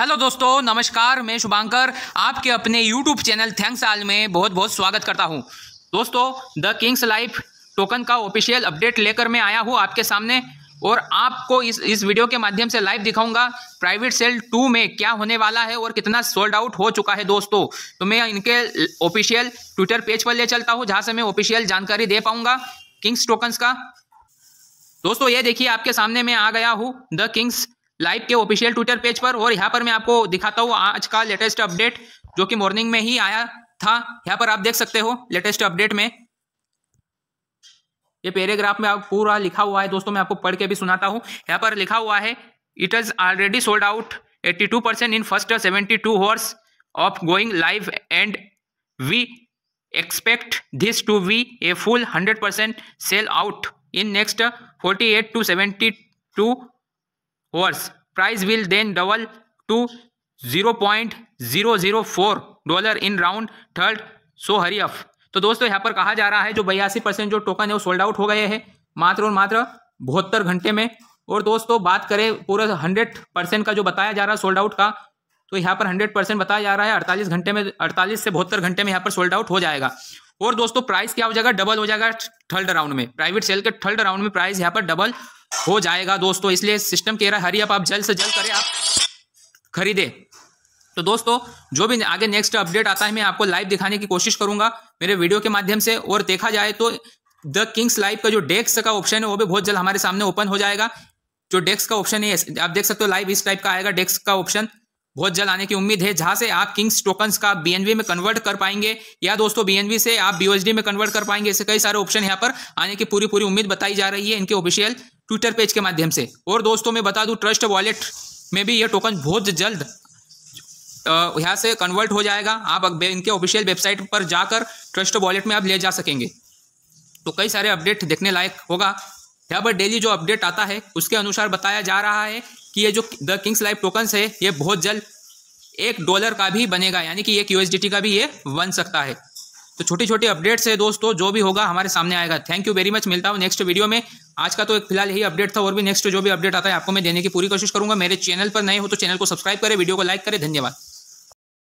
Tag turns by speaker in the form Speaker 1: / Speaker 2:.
Speaker 1: hello दोस्तों नमस्कार मैं शुभांकर आपके अपने यूट्यूब चैनल थैंक्स आल में बहुत बहुत स्वागत करता हूं दोस्तों द किंग्स लाइफ टोकन का ऑफिशियल अपडेट लेकर मैं आया हूं आपके सामने और आपको इस इस वीडियो के माध्यम से लाइव दिखाऊंगा प्राइवेट सेल टू में क्या होने वाला है और कितना सोल्ड आउट हो चुका है दोस्तों तो मैं इनके ऑफिशियल ट्विटर पेज पर ले चलता हूँ जहाँ से मैं ऑफिशियल जानकारी दे पाऊंगा किंग्स टोकन्स का दोस्तों ये देखिए आपके सामने मैं आ गया हूँ द किंग्स लाइव के ऑफिशियल ट्विटर पेज पर और यहाँ पर मैं आपको दिखाता हूँ आज का लेटेस्ट अपडेट जो कि मॉर्निंग में ही आया था यहाँ पर आप देख सकते हो लेटेस्ट अपडेट में ये पैराग्राफ में आप पूरा लिखा हुआ है दोस्तों मैं आपको पढ़ के भी सुनाता हूँ यहाँ पर लिखा हुआ है it is already sold out 82 percent in first 72 two hours of going live and we expect this to be a full 100 percent sale out in next 48 two seventy two hours price will then double to zero point zero zero four dollar in round third so hurry up तो दोस्तों यहाँ पर कहा जा रहा है जो बयासी परसेंट जो टोकन है वो सोल्ड आउट हो गए हैं मात्र और मात्र बहत्तर घंटे में और दोस्तों बात करें पूरा हंड्रेड परसेंट का जो बताया जा रहा है सोल्ड आउट का तो यहाँ पर हंड्रेड परसेंट बताया जा रहा है अड़तालीस घंटे में अड़तालीस से बहत्तर घंटे में यहाँ पर सोल्ड आउट हो जाएगा और दोस्तों प्राइस क्या हो जाएगा डबल हो जाएगा थर्ड राउंड में प्राइवेट सेल के थर्ड राउंड में प्राइस यहाँ पर डबल हो जाएगा दोस्तों इसलिए सिस्टम कह रहा है हरी अप आप जल्द से जल्द करें आप खरीदे तो दोस्तों जो भी आगे नेक्स्ट अपडेट आता है मैं आपको लाइव दिखाने की कोशिश करूंगा मेरे वीडियो के माध्यम से और देखा जाए तो द किंग्स लाइव का जो डेक्स का ऑप्शन है वो भी बहुत जल्द हमारे सामने ओपन हो जाएगा जो डेक्स का ऑप्शन है आप देख सकते हो लाइव इस टाइप का आएगा डेक्स का ऑप्शन बहुत जल्द आने की उम्मीद है जहां से आप किंग्स टोकन का बीएनवी में कन्वर्ट कर पाएंगे या दोस्तों बीएनवी से आप बीओएसडी में कन्वर्ट कर पाएंगे ऐसे कई सारे ऑप्शन यहाँ पर आने की पूरी पूरी उम्मीद बताई जा रही है इनके ऑफिशियल ट्विटर पेज के माध्यम से और दोस्तों मैं बता दूँ ट्रस्ट वॉलेट में भी यह टोकन बहुत जल्द यहाँ से कन्वर्ट हो जाएगा आप इनके ऑफिशियल वेबसाइट पर जाकर ट्रस्ट वॉलेट में आप ले जा सकेंगे तो कई सारे अपडेट देखने लायक होगा यहाँ पर डेली जो अपडेट आता है उसके अनुसार बताया जा रहा है कि ये जो द किंग्स लाइफ टोकन्स है ये बहुत जल्द एक डॉलर का भी बनेगा यानी कि एक यूएसडीटी का भी ये बन सकता है तो छोटी छोटी अपडेट्स है दोस्तों जो भी होगा हमारे सामने आएगा थैंक यू वेरी मच मिलता हूँ नेक्स्ट वीडियो में आज का तो एक फिलहाल यही अपडेट था और भी नेक्स्ट जो भी अपडेट आता है आपको मैं देने की पूरी कोशिश करूंगा मेरे चैनल पर नए हो तो चैनल को सब्सक्राइब करें वीडियो को लाइक करें धन्यवाद